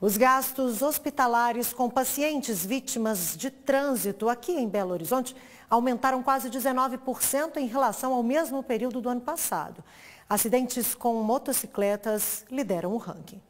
Os gastos hospitalares com pacientes vítimas de trânsito aqui em Belo Horizonte aumentaram quase 19% em relação ao mesmo período do ano passado. Acidentes com motocicletas lideram o ranking.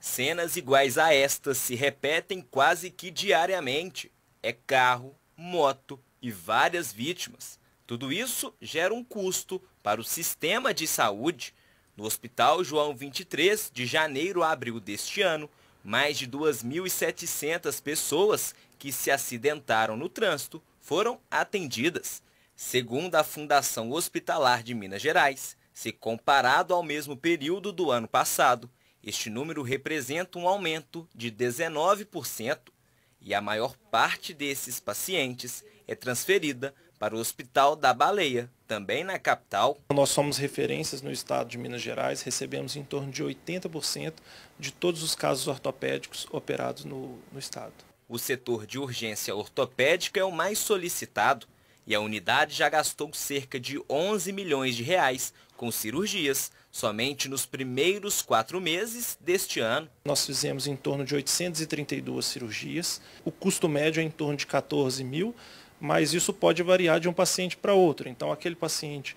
Cenas iguais a estas se repetem quase que diariamente. É carro, moto e várias vítimas. Tudo isso gera um custo para o sistema de saúde. No Hospital João 23, de janeiro a abril deste ano, mais de 2.700 pessoas que se acidentaram no trânsito foram atendidas. Segundo a Fundação Hospitalar de Minas Gerais, se comparado ao mesmo período do ano passado, este número representa um aumento de 19% e a maior parte desses pacientes é transferida para o Hospital da Baleia, também na capital. Nós somos referências no estado de Minas Gerais, recebemos em torno de 80% de todos os casos ortopédicos operados no, no estado. O setor de urgência ortopédica é o mais solicitado e a unidade já gastou cerca de 11 milhões de reais com cirurgias somente nos primeiros quatro meses deste ano. Nós fizemos em torno de 832 cirurgias, o custo médio é em torno de 14 mil mas isso pode variar de um paciente para outro. Então, aquele paciente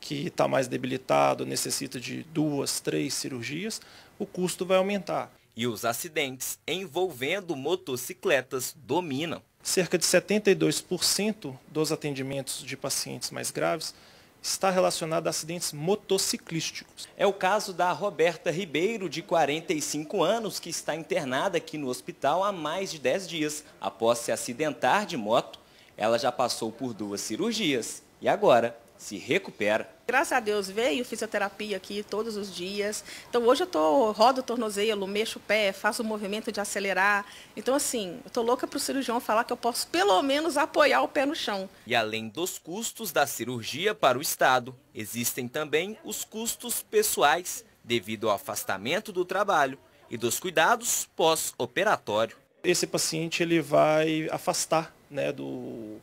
que está mais debilitado, necessita de duas, três cirurgias, o custo vai aumentar. E os acidentes envolvendo motocicletas dominam. Cerca de 72% dos atendimentos de pacientes mais graves está relacionado a acidentes motociclísticos. É o caso da Roberta Ribeiro, de 45 anos, que está internada aqui no hospital há mais de 10 dias após se acidentar de moto ela já passou por duas cirurgias e agora se recupera. Graças a Deus veio fisioterapia aqui todos os dias. Então hoje eu tô rodo o tornozelo, mexo o pé, faço o movimento de acelerar. Então assim, eu tô louca o cirurgião falar que eu posso pelo menos apoiar o pé no chão. E além dos custos da cirurgia para o estado, existem também os custos pessoais devido ao afastamento do trabalho e dos cuidados pós-operatório. Esse paciente ele vai afastar né, do,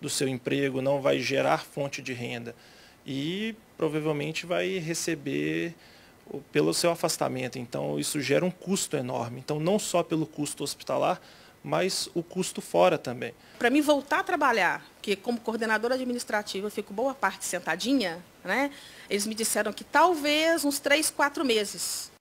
do seu emprego, não vai gerar fonte de renda e provavelmente vai receber pelo seu afastamento. Então, isso gera um custo enorme. Então, não só pelo custo hospitalar, mas o custo fora também. Para mim voltar a trabalhar, que como coordenadora administrativa eu fico boa parte sentadinha, né? Eles me disseram que talvez uns três, quatro meses.